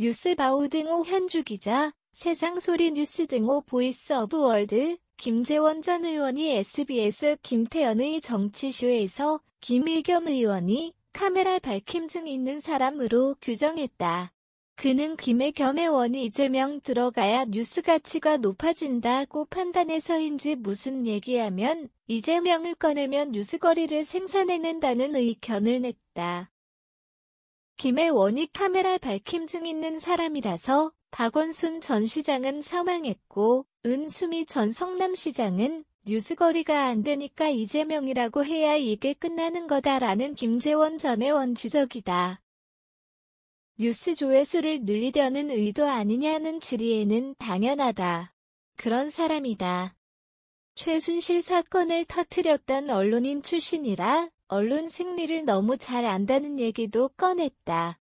뉴스바우 등호 현주 기자, 세상소리 뉴스 등호 보이스 오브 월드, 김재원 전 의원이 SBS 김태연의 정치쇼에서 김일겸 의원이 카메라 밝힘증 있는 사람으로 규정했다. 그는 김일겸 의원이 이재명 들어가야 뉴스 가치가 높아진다고 판단해서인지 무슨 얘기하면 이재명을 꺼내면 뉴스거리를 생산해낸다는 의견을 냈다. 김혜원이 카메라 밝힘증 있는 사람이라서 박원순 전 시장은 사망했고 은수미 전 성남시장은 뉴스거리가 안 되니까 이재명이라고 해야 이게 끝나는 거다라는 김재원 전 의원 지적이다. 뉴스 조회수를 늘리려는 의도 아니냐는 질의에는 당연하다. 그런 사람이다. 최순실 사건을 터뜨렸던 언론인 출신이라 언론 승리를 너무 잘 안다는 얘기도 꺼냈다.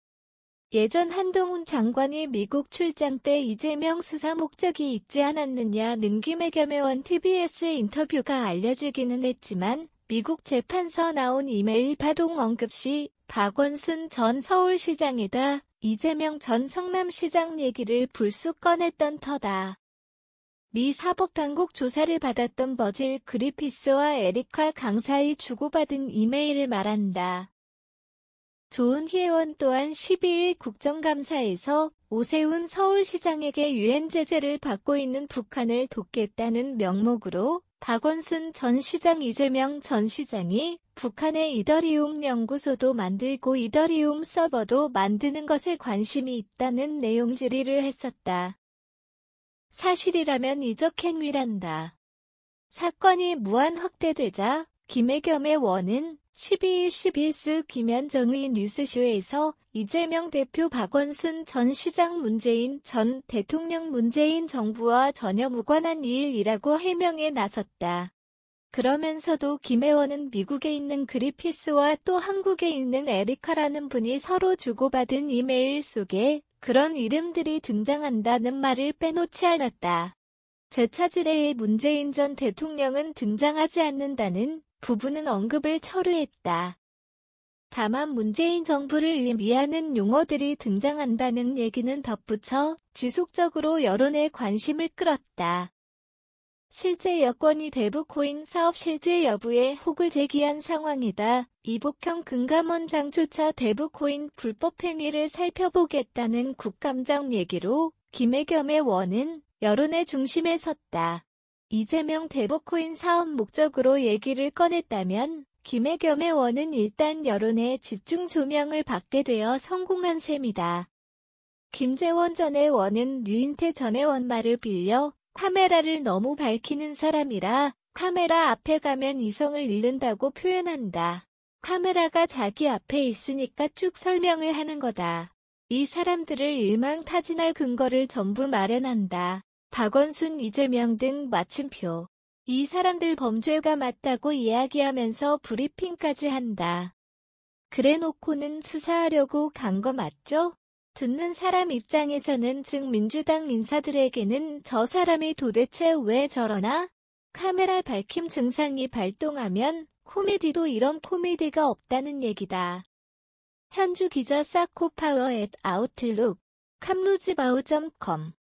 예전 한동훈 장관이 미국 출장 때 이재명 수사 목적이 있지 않았느냐능김의겸해원 TBS 인터뷰가 알려지기는 했지만 미국 재판서 나온 이메일 파동 언급 시 박원순 전 서울시장에다 이재명 전 성남시장 얘기를 불쑥 꺼냈던 터다. 미 사법당국 조사를 받았던 버질 그리피스와 에리카 강사의 주고받은 이메일을 말한다. 조은 희원 또한 12일 국정감사에서 오세훈 서울시장에게 유엔 제재를 받고 있는 북한을 돕겠다는 명목으로 박원순 전 시장 이재명 전 시장이 북한의 이더리움 연구소도 만들고 이더리움 서버도 만드는 것에 관심이 있다는 내용 질의를 했었다. 사실이라면 이적 행위란다. 사건이 무한 확대되자 김혜겸의 원은 12일 CBS 김현정의 뉴스쇼에서 이재명 대표 박원순 전 시장 문재인 전 대통령 문재인 정부와 전혀 무관한 일이라고 해명에 나섰다. 그러면서도 김혜원은 미국에 있는 그리피스와 또 한국에 있는 에리카라는 분이 서로 주고받은 이메일 속에 그런 이름들이 등장한다는 말을 빼놓지 않았다. 재차질의 문재인 전 대통령은 등장하지 않는다는 부분은 언급을 철회했다. 다만 문재인 정부를 의미하는 용어들이 등장한다는 얘기는 덧붙여 지속적으로 여론의 관심을 끌었다. 실제 여권이 대부코인 사업 실제 여부에 혹을 제기한 상황이다. 이복형 금감원장조차 대부코인 불법행위를 살펴보겠다는 국감장 얘기로 김혜겸의 원은 여론의 중심에 섰다. 이재명 대부코인 사업 목적으로 얘기를 꺼냈다면 김혜겸의 원은 일단 여론의 집중 조명을 받게 되어 성공한 셈이다. 김재원 전의 원은 류인태 전의 원말을 빌려 카메라를 너무 밝히는 사람이라 카메라 앞에 가면 이성을 잃는다고 표현한다. 카메라가 자기 앞에 있으니까 쭉 설명을 하는 거다. 이 사람들을 일망타진할 근거를 전부 마련한다. 박원순, 이재명 등 마침표. 이 사람들 범죄가 맞다고 이야기하면서 브리핑까지 한다. 그래놓고는 수사하려고 간 거 맞죠? 듣는 사람 입장에서는 즉 민주당 인사들에게는 저 사람이 도대체 왜 저러나? 카메라 밝힘 증상이 발동하면 코미디도 이런 코미디가 없다는 얘기다. 현주 기자 사코파워 앳 아웃룩 캄루지바우.com